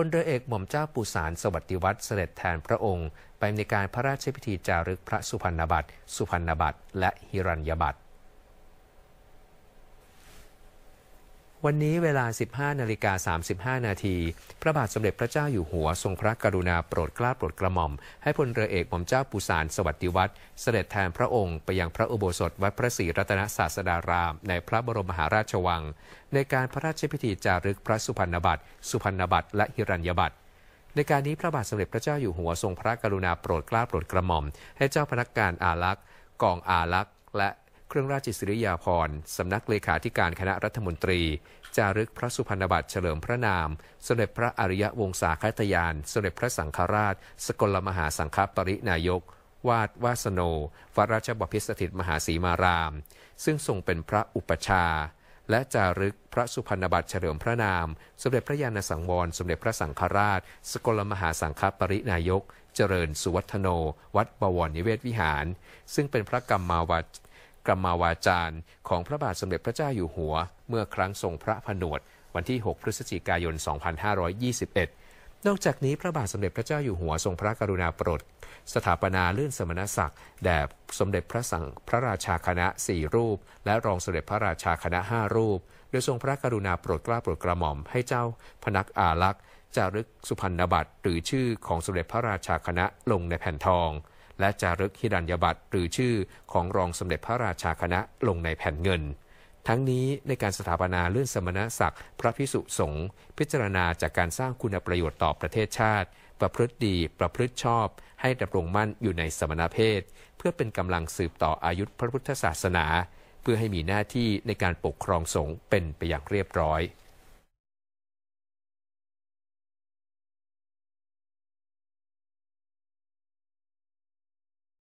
พลเรือเอกหม่อมเจ้าปูสารสวัสดิวัตรเสด็จแทนพระองค์ ไปในการพระราชพิธีจารึกพระสุพรรณบัตร สุพรรณบัตร และฮิรัญญบัตรวันนี้เวลา 15นาฬิกา 35 นาที พระบาท สมเด็จพระเจ้าอยู่หัวทรงพระกรุณาโปรดเกล้าโปรดกระหม่อมให้พลเรือเอกหม่อมเจ้าปูสานสวัสดิวัตรเสด็จแทนพระองค์ไปยังพระอุโบสถวัดพระศรีรัตนศาสดารามในพระบรมมหาราชวัง ในการพระราชพิธีจารึกพระสุพรรณบัตร สุพรรณบัตรและหิรัญญบัตร ในการนี้พระบาทสมเด็จพระเจ้าอยู่หัวทรงพระกรุณาโปรดเกล้าโปรดกระหม่อม ให้เจ้าพนักงานอาลักษ์กองอาลักษ์และเครื่องราชสิริยาภรณ์สำนักเลขาธิการคณะรัฐมนตรีจารึกพระสุพรรณบัตรเฉลิมพระนามสมเด็จพระอริยวงศาคตยานสมเด็จพระสังฆราช สกลมหาสังฆปรินายก วาดวาสโนวัดราชบพิสถิตมหาศีมารามซึ่งทรงเป็นพระอุปชา และจารึกพระสุพรรณบัตรเฉลิมพระนามสมเด็จพระญาณสังวรสมเด็จพระสังฆราช สกลมหาสังฆปรินายก เจริญสุวัฒโน วัดบวรนิเวศวิหาร ซึ่งเป็นพระกรรมมาวัดกรรมาวาจารย์ ของพระบาทสมเด็จพระเจ้าอยู่หัว เมื่อครั้งทรงพระผนวดวันที่ 6 พฤศจิกายน 2521 นอกจากนี้พระบาทสมเด็จพระเจ้าอยู่หัวทรงพระกรุณาโปรด สถาปนาเลื่อนสมณศักดิ์แด่สมเด็จพระสังพระราชาคณะ 4 รูป และรองสมเด็จพระราชาคณะ 5 รูป โดยทรงพระกรุณาโปรดกล้าโปรดกระหม่อมให้เจ้าพนักอาลักษ์จารึกสุพรรณบัตรหรือชื่อของสมเด็จพระราชาคณะลงในแผ่นทองและจารึกฮิรัญญบัตร หรือชื่อของรองสมเด็จพระราชาคณะลงในแผ่นเงิน ทั้งนี้ในการสถาปนาเลื่อนสมณศักดิ์ พระพิสุสงฆ์พิจารณาจากการสร้างคุณประโยชน์ต่อประเทศชาติ ประพฤติดีประพฤติชอบ ให้ดำรงมั่นอยู่ในสมณเพศ เพื่อเป็นกำลังสืบต่ออายุพระพุทธศาสนา เพื่อให้มีหน้าที่ในการปกครองสงฆ์เป็นไปอย่างเรียบร้อย